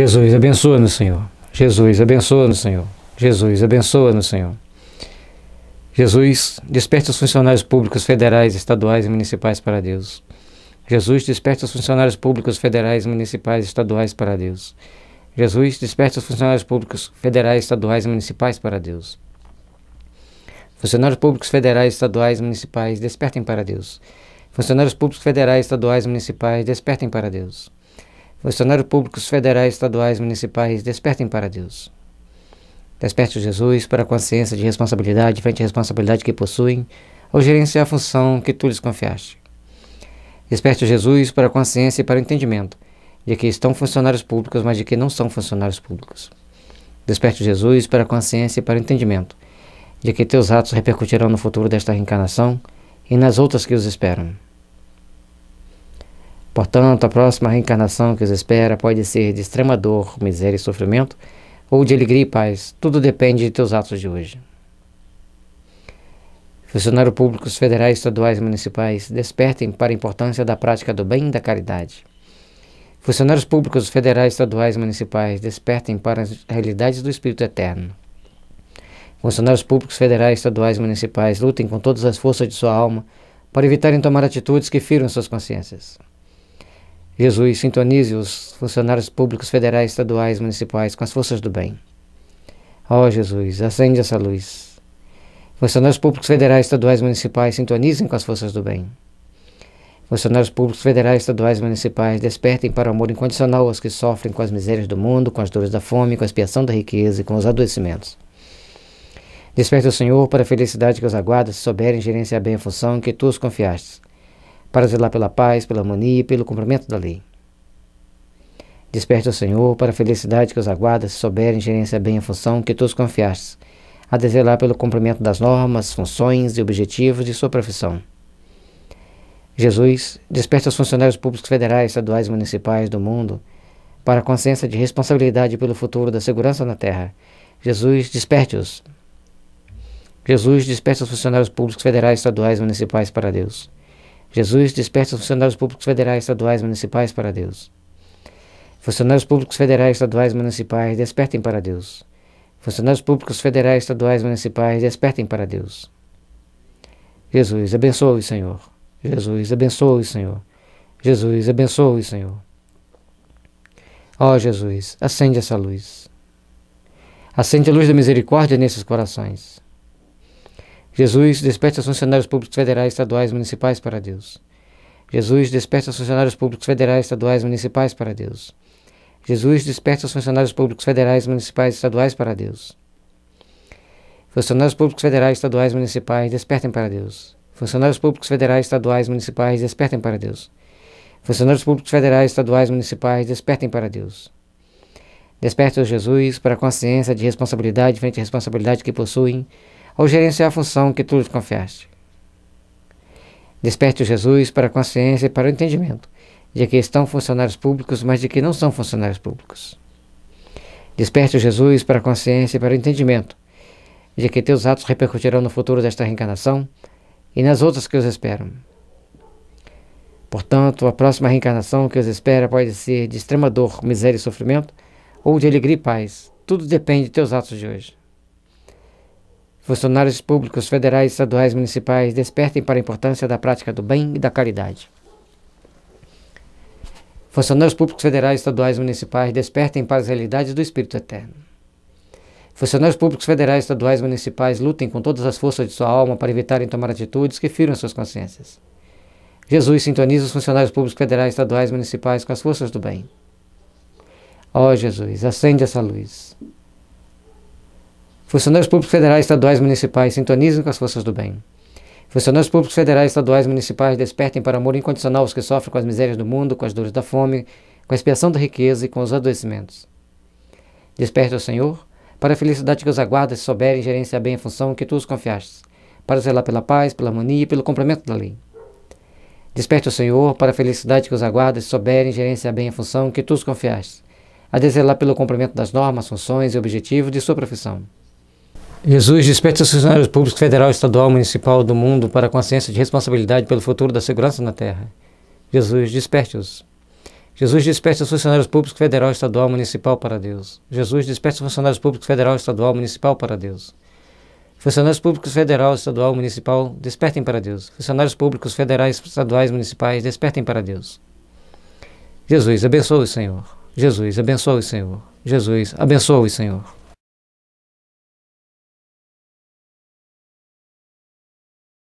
Jesus, abençoa-nos, Senhor. Jesus, abençoa-nos, Senhor. Jesus, abençoa no Senhor. Jesus, desperte os funcionários públicos federais, estaduais e municipais para Deus. Jesus, desperte os funcionários públicos federais, municipais e estaduais para Deus. Jesus, desperte os funcionários públicos federais, estaduais e municipais para Deus. Funcionários públicos federais, estaduais e municipais, despertem para Deus. Funcionários públicos federais, estaduais e municipais, despertem para Deus. Funcionários públicos federais, estaduais, municipais, despertem para Deus. Desperte Jesus para a consciência de responsabilidade frente à responsabilidade que possuem ao gerenciar a função que tu lhes confiaste. Desperte Jesus para a consciência e para o entendimento de que estão funcionários públicos, mas de que não são funcionários públicos. Desperte Jesus para a consciência e para o entendimento de que teus atos repercutirão no futuro desta reencarnação e nas outras que os esperam. Portanto, a próxima reencarnação que os espera pode ser de extrema dor, miséria e sofrimento, ou de alegria e paz. Tudo depende de teus atos de hoje. Funcionários públicos federais, estaduais e municipais despertem para a importância da prática do bem e da caridade. Funcionários públicos federais, estaduais e municipais despertem para as realidades do Espírito Eterno. Funcionários públicos federais, estaduais e municipais lutem com todas as forças de sua alma para evitarem tomar atitudes que firam suas consciências. Jesus sintonize os funcionários públicos federais, estaduais, municipais com as forças do bem. Ó oh, Jesus, acende essa luz. Funcionários públicos federais, estaduais, municipais sintonizem com as forças do bem. Funcionários públicos federais, estaduais e municipais despertem para o amor incondicional aos que sofrem com as misérias do mundo, com as dores da fome, com a expiação da riqueza e com os adoecimentos. Desperte o Senhor para a felicidade que os aguarda se souberem gerenciar bem a função em que tu os confiaste para zelar pela paz, pela harmonia e pelo cumprimento da lei. Desperte o Senhor para a felicidade que os aguarda se souberem gerenciar bem a função que todos confiastes, a desejar pelo cumprimento das normas, funções e objetivos de sua profissão. Jesus, desperta os funcionários públicos federais, estaduais e municipais do mundo para a consciência de responsabilidade pelo futuro da segurança na Terra. Jesus, desperte-os. Jesus, desperta os funcionários públicos federais, estaduais e municipais para Deus. Jesus desperta os funcionários públicos federais, estaduais, municipais para Deus. Funcionários públicos federais, estaduais, municipais, despertem para Deus. Funcionários públicos federais, estaduais, municipais, despertem para Deus. Jesus, abençoe, Senhor. Jesus, abençoe, Senhor. Jesus, abençoe, Senhor. Ó oh, Jesus, acende essa luz. Acende a luz da misericórdia nesses corações. Jesus, desperta os funcionários públicos federais, estaduais, municipais para Deus. Jesus, desperta os funcionários públicos federais, estaduais, municipais para Deus. Jesus, desperta os funcionários públicos federais, municipais, estaduais para Deus. Funcionários públicos federais, estaduais, municipais, despertem para Deus. Funcionários públicos federais, estaduais, municipais, despertem para Deus. Funcionários públicos federais, estaduais, municipais, despertem para Deus. Desperta, Jesus, para a consciência de responsabilidade frente à responsabilidade que possuem ao gerenciar a função que tu lhes confiaste. Desperte Jesus para a consciência e para o entendimento de que estão funcionários públicos, mas de que não são funcionários públicos. Desperte Jesus para a consciência e para o entendimento de que teus atos repercutirão no futuro desta reencarnação e nas outras que os esperam. Portanto, a próxima reencarnação que os espera pode ser de extrema dor, miséria e sofrimento, ou de alegria e paz. Tudo depende de teus atos de hoje. Funcionários públicos, federais, estaduais, municipais, despertem para a importância da prática do bem e da caridade. Funcionários públicos federais, estaduais, municipais, despertem para as realidades do Espírito Eterno. Funcionários públicos federais, estaduais, municipais, lutem com todas as forças de sua alma para evitarem tomar atitudes que firam suas consciências. Jesus sintoniza os funcionários públicos federais, estaduais, municipais com as forças do bem. Ó oh, Jesus, acende essa luz. Funcionários públicos federais, estaduais e municipais sintonizem com as forças do bem. Funcionários públicos federais, estaduais e municipais despertem para amor incondicional os que sofrem com as misérias do mundo, com as dores da fome, com a expiação da riqueza e com os adoecimentos. Desperte, o Senhor, para a felicidade que os aguarda se souberem gerenciar bem a função que tu os confiastes, para zelar pela paz, pela harmonia e pelo cumprimento da lei. Desperte, o Senhor, para a felicidade que os aguarda se souberem gerenciar bem a função que tu os confiastes, a deselar pelo cumprimento das normas, funções e objetivos de sua profissão. Jesus desperta os funcionários públicos federal, estadual, municipal do mundo para a consciência de responsabilidade pelo futuro da segurança na Terra. Jesus desperte-os. Jesus desperte os funcionários públicos federal, estadual, municipal para Deus. Jesus desperte os funcionários públicos federal, estadual, municipal para Deus. Funcionários públicos federal, estadual, municipal, despertem para Deus. Funcionários públicos federais, estaduais, municipais, despertem para Deus. Jesus, abençoe o Senhor. Jesus, abençoe o Senhor. Jesus, abençoe o Senhor.